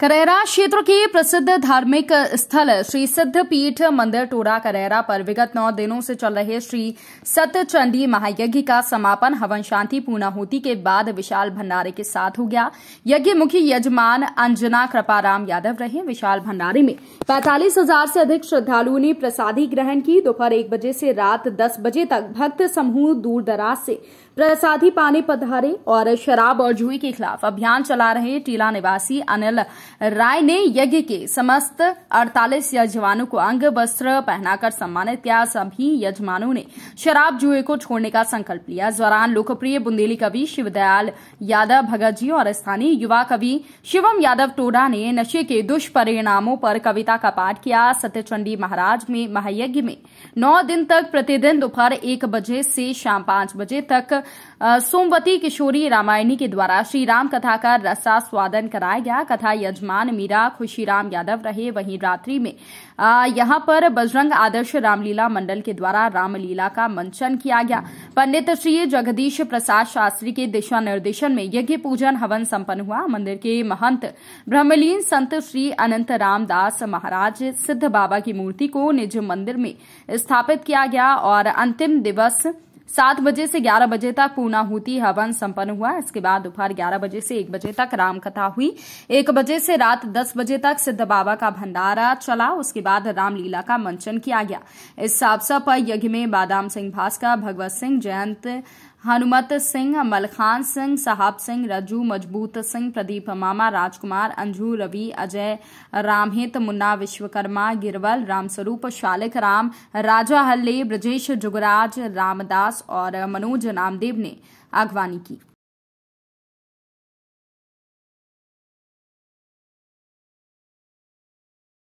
करैरा क्षेत्र के प्रसिद्ध धार्मिक स्थल श्री सिद्ध पीठ मंदिर टोरा करैरा पर विगत नौ दिनों से चल रहे श्री सतचंडी महायज्ञ का समापन हवन शांति होती के बाद विशाल भंडारे के साथ हो गया यज्ञ मुख्य यजमान अंजना कृपाराम यादव रहे विशाल भंडारे में पैंतालीस हजार से अधिक श्रद्धालुओं ने प्रसादी ग्रहण की दोपहर एक बजे से रात दस बजे तक भक्त समूह दूर दराज से प्रसादी पाने पधारे और शराब और जुए के खिलाफ अभियान चला रहे टीला निवासी अनिल राय ने यज्ञ के समस्त 48 यजमानों को अंग वस्त्र पहनाकर सम्मानित किया सभी यजमानों ने शराब जुए को छोड़ने का संकल्प लिया इस दौरान लोकप्रिय बुंदेली कवि शिवदयाल यादव भगत जी और स्थानीय युवा कवि शिवम यादव टोडा ने नशे के दुष्परिणामों पर कविता का पाठ किया सत्यचंडी महाराज में महायज्ञ में नौ दिन तक प्रतिदिन दोपहर एक बजे से शाम पांच बजे तक सोमवती किशोरी रामायणी के द्वारा श्री राम कथा का स्वादन कराया गया कथा यज यजमान मीरा खुशीराम यादव रहे वहीं रात्रि में यहां पर बजरंग आदर्श रामलीला मंडल के द्वारा रामलीला का मंचन किया गया पंडित श्री जगदीश प्रसाद शास्त्री के दिशा निर्देशन में यज्ञ पूजन हवन संपन्न हुआ मंदिर के महंत ब्रह्मलीन संत श्री अनंत रामदास महाराज सिद्ध बाबा की मूर्ति को निज मंदिर में स्थापित किया गया और अंतिम दिवस सात बजे से ग्यारह बजे तक पूर्णाहुति हवन संपन्न हुआ इसके बाद दोपहर ग्यारह बजे से एक बजे तक रामकथा हुई एक बजे से रात दस बजे तक सिद्ध बाबा का भंडारा चला उसके बाद रामलीला का मंचन किया गया इस अवसर पर यज्ञ में बादाम सिंह भास्कर भगवत सिंह जयंत हनुमत सिंह मलखान सिंह साहब सिंह रजू मजबूत सिंह प्रदीप मामा राजकुमार अंजू रवि अजय रामहित मुन्ना विश्वकर्मा गिरवल रामस्वरूप शालिक राम राजा हल्ले ब्रजेश जुगराज रामदास और मनोज नामदेव ने अगवानी की